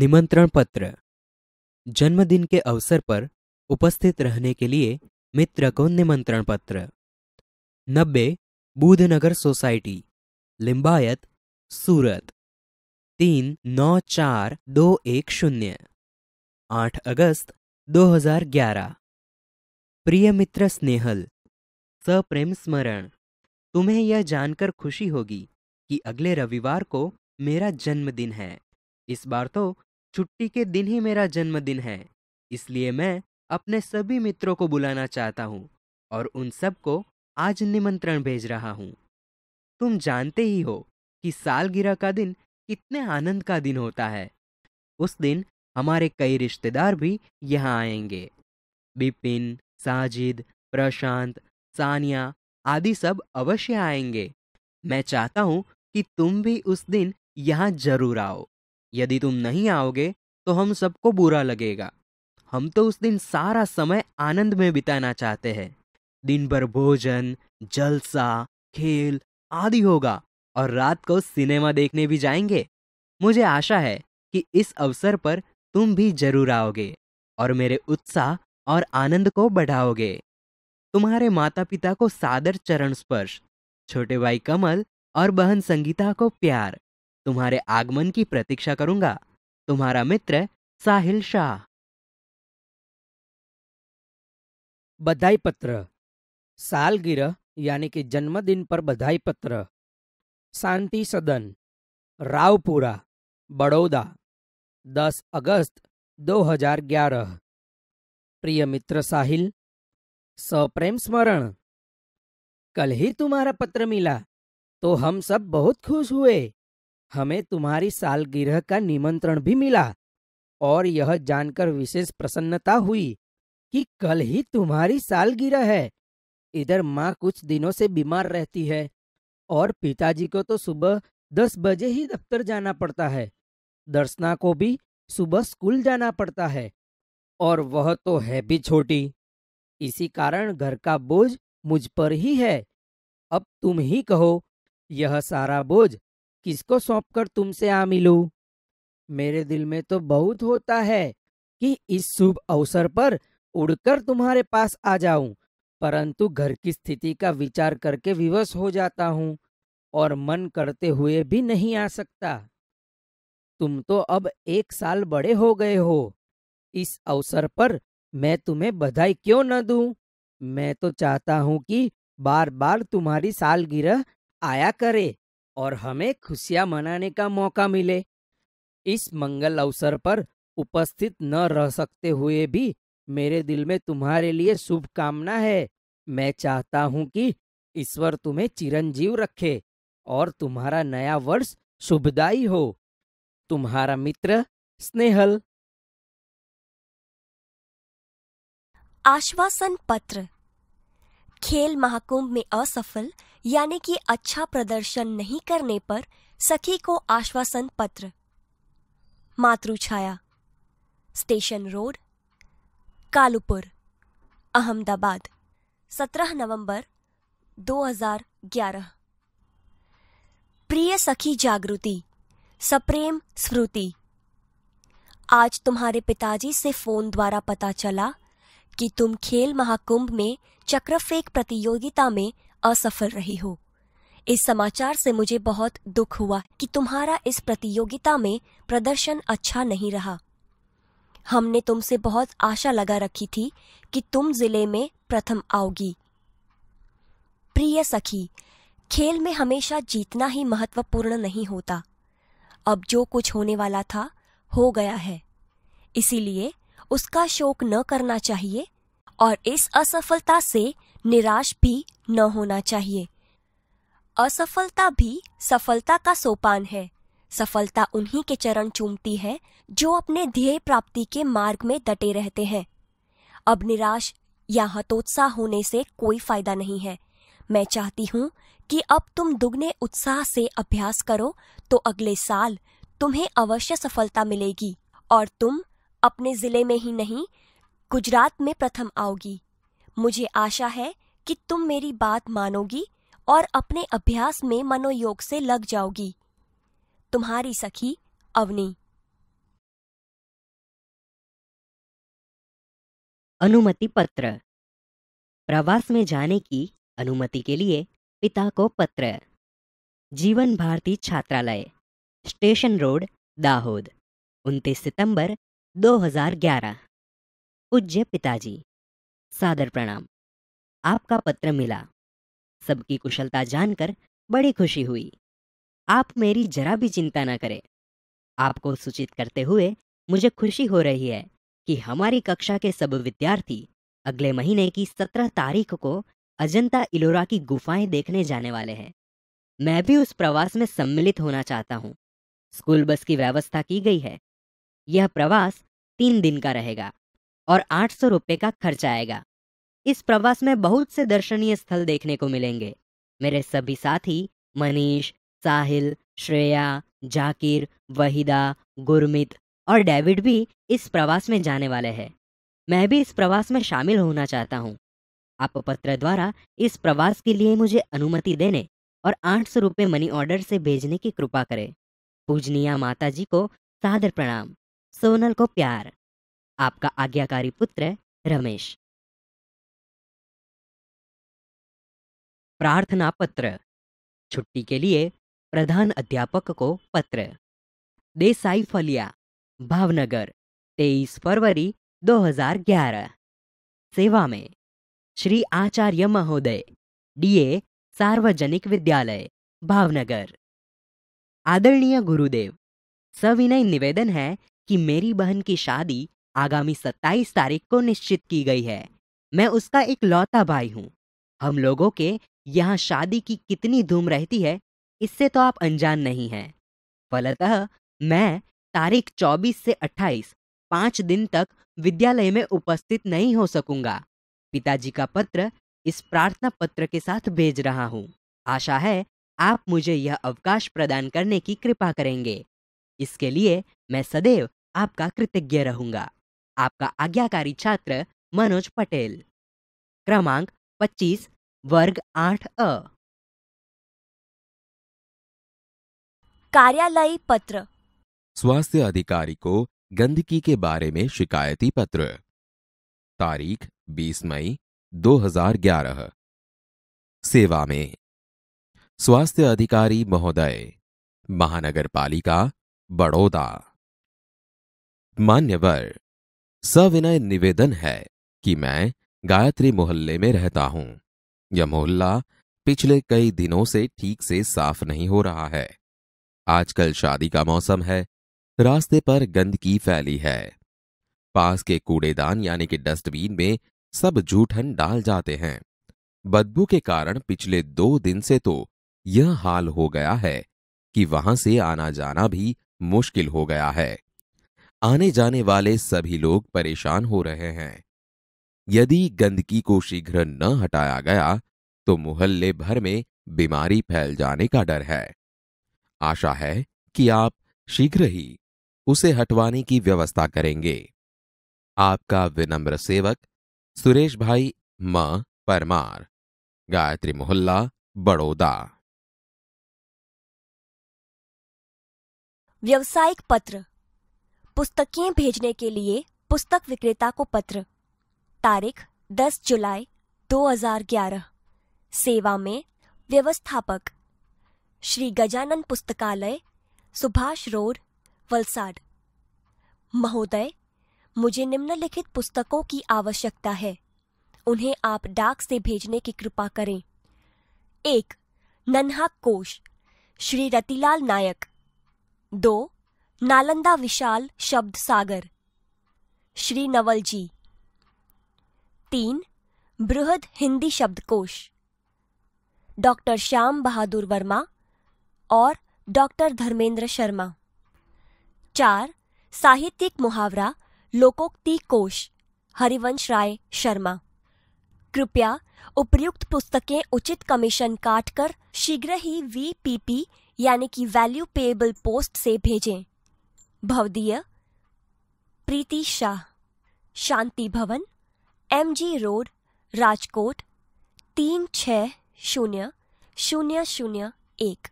निमंत्रण पत्र जन्मदिन के अवसर पर उपस्थित रहने के लिए मित्र को निमंत्रण पत्र नब्बे बुधनगर सोसाइटी लिंबायत सूरत तीन नौ चार दो एक शून्य आठ अगस्त दो हजार ग्यारह प्रिय मित्र स्नेहल सप्रेम स्मरण तुम्हें यह जानकर खुशी होगी कि अगले रविवार को मेरा जन्मदिन है इस बार तो छुट्टी के दिन ही मेरा जन्मदिन है इसलिए मैं अपने सभी मित्रों को बुलाना चाहता हूँ और उन सबको आज निमंत्रण भेज रहा हूँ तुम जानते ही हो कि सालगिरह का दिन कितने आनंद का दिन होता है उस दिन हमारे कई रिश्तेदार भी यहाँ आएंगे बिपिन साजिद प्रशांत सानिया आदि सब अवश्य आएंगे मैं चाहता हूँ कि तुम भी उस दिन यहाँ जरूर आओ यदि तुम नहीं आओगे तो हम सबको बुरा लगेगा हम तो उस दिन सारा समय आनंद में बिताना चाहते हैं दिन भर भोजन जलसा खेल आदि होगा और रात को सिनेमा देखने भी जाएंगे मुझे आशा है कि इस अवसर पर तुम भी जरूर आओगे और मेरे उत्साह और आनंद को बढ़ाओगे तुम्हारे माता पिता को सादर चरण स्पर्श छोटे भाई कमल और बहन संगीता को प्यार तुम्हारे आगमन की प्रतीक्षा करूंगा तुम्हारा मित्र साहिल शाह बधाई पत्र सालगिरह यानी कि जन्मदिन पर बधाई पत्र शांति सदन रावपुरा बड़ौदा 10 अगस्त 2011 प्रिय मित्र साहिल सप्रेम स्मरण कल ही तुम्हारा पत्र मिला तो हम सब बहुत खुश हुए हमें तुम्हारी सालगिरह का निमंत्रण भी मिला और यह जानकर विशेष प्रसन्नता हुई कि कल ही तुम्हारी सालगिरह है इधर माँ कुछ दिनों से बीमार रहती है और पिताजी को तो सुबह दस बजे ही दफ्तर जाना पड़ता है दर्शना को भी सुबह स्कूल जाना पड़ता है और वह तो है भी छोटी इसी कारण घर का बोझ मुझ पर ही है अब तुम ही कहो यह सारा बोझ किसको सौंप कर तुमसे आ मिलू मेरे दिल में तो बहुत होता है कि इस शुभ अवसर पर उड़कर तुम्हारे पास आ जाऊं, परंतु घर की स्थिति का विचार करके विवश हो जाता हूं और मन करते हुए भी नहीं आ सकता तुम तो अब एक साल बड़े हो गए हो इस अवसर पर मैं तुम्हें बधाई क्यों न दू मैं तो चाहता हूं कि बार बार तुम्हारी सालगिरह आया करे और हमें खुशियां मनाने का मौका मिले इस मंगल अवसर पर उपस्थित न रह सकते हुए भी मेरे दिल में तुम्हारे लिए शुभकामना है मैं चाहता हूं कि ईश्वर तुम्हें चिरंजीव रखे और तुम्हारा नया वर्ष शुभदायी हो तुम्हारा मित्र स्नेहल आश्वासन पत्र खेल महाकुंभ में असफल यानी कि अच्छा प्रदर्शन नहीं करने पर सखी को आश्वासन पत्र मातृ छाया स्टेशन रोड कालूपुर अहमदाबाद 17 नवंबर 2011 प्रिय सखी जागृति सप्रेम स्मृति आज तुम्हारे पिताजी से फोन द्वारा पता चला कि तुम खेल महाकुंभ में चक्रफेक प्रतियोगिता में असफल रही हो इस समाचार से मुझे बहुत दुख हुआ कि तुम्हारा इस प्रतियोगिता में प्रदर्शन अच्छा नहीं रहा हमने तुमसे बहुत आशा लगा रखी थी कि तुम जिले में प्रथम आओगी प्रिय सखी खेल में हमेशा जीतना ही महत्वपूर्ण नहीं होता अब जो कुछ होने वाला था हो गया है इसीलिए उसका शोक न करना चाहिए और इस असफलता से निराश भी न होना चाहिए असफलता भी सफलता का सोपान है सफलता उन्हीं के चरण चूमती है जो अपने ध्येय प्राप्ति के मार्ग में डटे रहते हैं अब निराश या हतोत्साह होने से कोई फायदा नहीं है मैं चाहती हूँ कि अब तुम दुगने उत्साह से अभ्यास करो तो अगले साल तुम्हें अवश्य सफलता मिलेगी और तुम अपने जिले में ही नहीं गुजरात में प्रथम आओगी मुझे आशा है कि तुम मेरी बात मानोगी और अपने अभ्यास में मनोयोग से लग जाओगी तुम्हारी सखी अवनी अनुमति पत्र प्रवास में जाने की अनुमति के लिए पिता को पत्र जीवन भारती छात्रालय स्टेशन रोड दाहोद उनतीस सितंबर 2011 पूज्य पिताजी सादर प्रणाम आपका पत्र मिला सबकी कुशलता जानकर बड़ी खुशी हुई आप मेरी जरा भी चिंता न करें आपको सूचित करते हुए मुझे खुशी हो रही है कि हमारी कक्षा के सब विद्यार्थी अगले महीने की सत्रह तारीख को अजंता इलोरा की गुफाएं देखने जाने वाले हैं मैं भी उस प्रवास में सम्मिलित होना चाहता हूँ स्कूल बस की व्यवस्था की गई है यह प्रवास तीन दिन का रहेगा और आठ सौ रुपये का खर्च आएगा इस प्रवास में बहुत से दर्शनीय स्थल देखने को मिलेंगे मेरे सभी साथी मनीष साहिल श्रेया जाकिर वहीदा गुरमित और डेविड भी इस प्रवास में जाने वाले हैं मैं भी इस प्रवास में शामिल होना चाहता हूँ आप पत्र द्वारा इस प्रवास के लिए मुझे अनुमति देने और आठ सौ रुपये मनी ऑर्डर से भेजने की कृपा करें पूजनिया माता जी को सादर प्रणाम सोनल को प्यार आपका आज्ञाकारी पुत्र रमेश प्रार्थना पत्र छुट्टी के लिए प्रधान अध्यापक को पत्र देसाई फलिया भावनगर 23 फरवरी 2011 सेवा में श्री आचार्य महोदय डीए सार्वजनिक विद्यालय भावनगर आदरणीय गुरुदेव सविनय निवेदन है कि मेरी बहन की शादी आगामी 27 तारीख को निश्चित की गई है मैं उसका एक लौता भाई हूँ हम लोगों के यहाँ शादी की कितनी धूम रहती है इससे तो आप अनजान नहीं हैं फलतः मैं तारीख 24 से 28 पाँच दिन तक विद्यालय में उपस्थित नहीं हो सकूंगा पिताजी का पत्र इस प्रार्थना पत्र के साथ भेज रहा हूँ आशा है आप मुझे यह अवकाश प्रदान करने की कृपा करेंगे इसके लिए मैं सदैव आपका कृतज्ञ रहूंगा आपका आज्ञाकारी छात्र मनोज पटेल क्रमांक 25 वर्ग 8 अ कार्यालय पत्र स्वास्थ्य अधिकारी को गंदगी के बारे में शिकायती पत्र तारीख 20 मई 2011 सेवा में स्वास्थ्य अधिकारी महोदय महानगर पालिका बड़ौदा मान्यवर सविनय निवेदन है कि मैं गायत्री मोहल्ले में रहता हूं यह मोहल्ला पिछले कई दिनों से ठीक से साफ नहीं हो रहा है आजकल शादी का मौसम है रास्ते पर गंदगी फैली है पास के कूड़ेदान यानी कि डस्टबिन में सब जूठन डाल जाते हैं बदबू के कारण पिछले दो दिन से तो यह हाल हो गया है कि वहां से आना जाना भी मुश्किल हो गया है आने जाने वाले सभी लोग परेशान हो रहे हैं यदि गंदगी को शीघ्र न हटाया गया तो मोहल्ले भर में बीमारी फैल जाने का डर है आशा है कि आप शीघ्र ही उसे हटवाने की व्यवस्था करेंगे आपका विनम्र सेवक सुरेश भाई म परमार गायत्री मोहल्ला बड़ौदा व्यवसायिक पत्र पुस्तकें भेजने के लिए पुस्तक विक्रेता को पत्र तारीख 10 जुलाई 2011 सेवा में व्यवस्थापक श्री गजानन पुस्तकालय सुभाष रोड वलसाड महोदय मुझे निम्नलिखित पुस्तकों की आवश्यकता है उन्हें आप डाक से भेजने की कृपा करें एक नन्हा कोश श्री रतिलाल नायक दो नालंदा विशाल शब्द सागर श्री नवल जी तीन बृहद हिंदी शब्दकोश डॉक्टर श्याम बहादुर वर्मा और डॉक्टर धर्मेंद्र शर्मा चार साहित्यिक मुहावरा लोकोक्ति कोश हरिवंश राय शर्मा कृपया उपयुक्त पुस्तकें उचित कमीशन काटकर शीघ्र ही वीपीपी यानी कि वैल्यू पेबल पोस्ट से भेजें भवदीय प्रीति शाह शांति भवन एम जी रोड राजकोट तीन छ शून्य शून्य शून्य एक